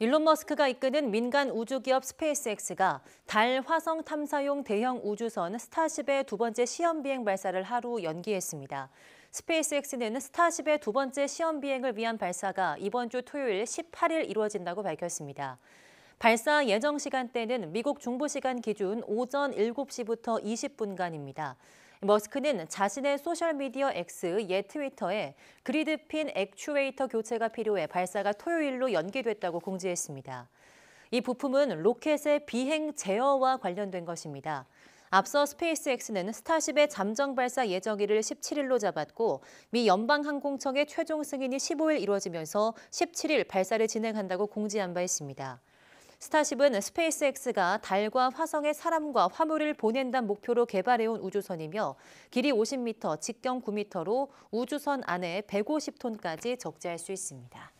일론 머스크가 이끄는 민간 우주기업 스페이스X가 달 화성 탐사용 대형 우주선 스타쉽의 두 번째 시험 비행 발사를 하루 연기했습니다. 스페이스X는 스타쉽의 두 번째 시험 비행을 위한 발사가 이번 주 토요일 18일 이루어진다고 밝혔습니다. 발사 예정 시간대는 미국 중부 시간 기준 오전 7시부터 20분간입니다. 머스크는 자신의 소셜미디어 X 옛 트위터에 그리드핀 액추에이터 교체가 필요해 발사가 토요일로 연기됐다고 공지했습니다. 이 부품은 로켓의 비행 제어와 관련된 것입니다. 앞서 스페이스X는 스타쉽의 잠정 발사 예정일을 17일로 잡았고 미 연방항공청의 최종 승인이 15일 이루어지면서 17일 발사를 진행한다고 공지한 바 있습니다. 스타쉽은 스페이스X가 달과 화성에 사람과 화물을 보낸다는 목표로 개발해온 우주선이며 길이 50m, 직경 9m로 우주선 안에 150톤까지 적재할 수 있습니다.